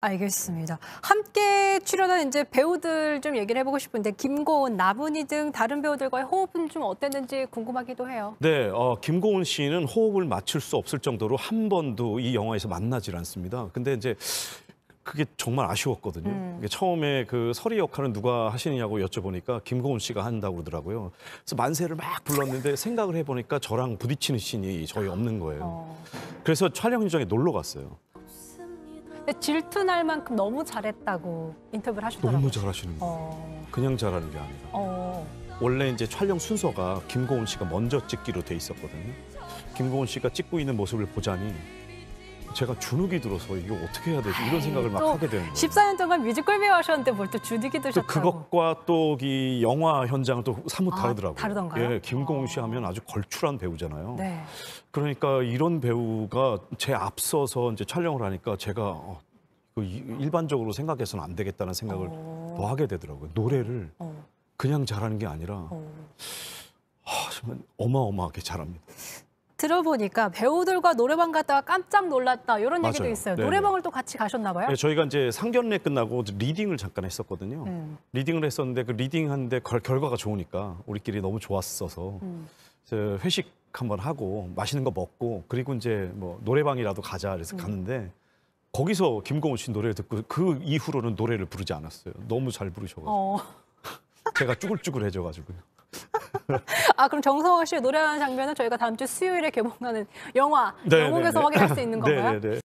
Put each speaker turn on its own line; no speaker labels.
알겠습니다. 함께 출연한 이제 배우들 좀 얘기를 해보고 싶은데 김고은, 나문희 등 다른 배우들과의 호흡은 좀 어땠는지 궁금하기도 해요.
네, 어, 김고은 씨는 호흡을 맞출 수 없을 정도로 한 번도 이 영화에서 만나질 않습니다. 근데 이제 그게 정말 아쉬웠거든요. 음. 처음에 그 서리 역할은 누가 하시느냐고 여쭤보니까 김고은 씨가 한다고 그러더라고요. 그래서 만세를 막 불렀는데 생각을 해보니까 저랑 부딪히는 씬이 저희 없는 거예요. 어. 그래서 촬영 현장에 놀러 갔어요.
질투날 만큼 너무 잘했다고 인터뷰를 하시더라고요. 너무
잘하시는 거예요. 어... 그냥 잘하는 게 아니라. 어... 원래 이제 촬영 순서가 김고은 씨가 먼저 찍기로 돼 있었거든요. 김고은 씨가 찍고 있는 모습을 보자니 제가 주눅이 들어서 이거 어떻게 해야 되지 이런 생각을 막 하게 되는 거예요.
14년 동안 뮤지컬 배우 하셨는데 뭘또 주눅이 그 드셨다고.
그것과 또 이 영화 현장은 또 사뭇 아, 다르더라고요. 아, 다르던가요? 예, 김고은 어. 씨 하면 아주 걸출한 배우잖아요. 네. 그러니까 이런 배우가 제 앞서서 이제 촬영을 하니까 제가 어, 그 일반적으로 생각해서는 안 되겠다는 생각을 어. 더 하게 되더라고요. 노래를 어. 그냥 잘하는 게 아니라 어. 하, 정말 어마어마하게 잘합니다.
들어보니까 배우들과 노래방 갔다가 깜짝 놀랐다 이런 맞아요. 얘기도 있어요. 네네. 노래방을 또 같이 가셨나 봐요? 네, 저희가
이제 상견례 끝나고 리딩을 잠깐 했었거든요. 음. 리딩을 했었는데 그 리딩 하는데 결, 과가 좋으니까 우리끼리 너무 좋았어서 음. 회식 한번 하고 맛있는 거 먹고 그리고 이제 뭐 노래방이라도 가자 그래서 음. 갔는데 거기서 김건우 씨 노래를 듣고 그 이후로는 노래를 부르지 않았어요. 너무 잘 부르셔가지고 어. 제가 쭈글쭈글해져가지고요.
아 그럼 정성화 씨 노래하는 장면은 저희가 다음 주 수요일에 개봉하는 영화 네, 영웅에서 네, 네. 확인할 수 있는 네, 건가요?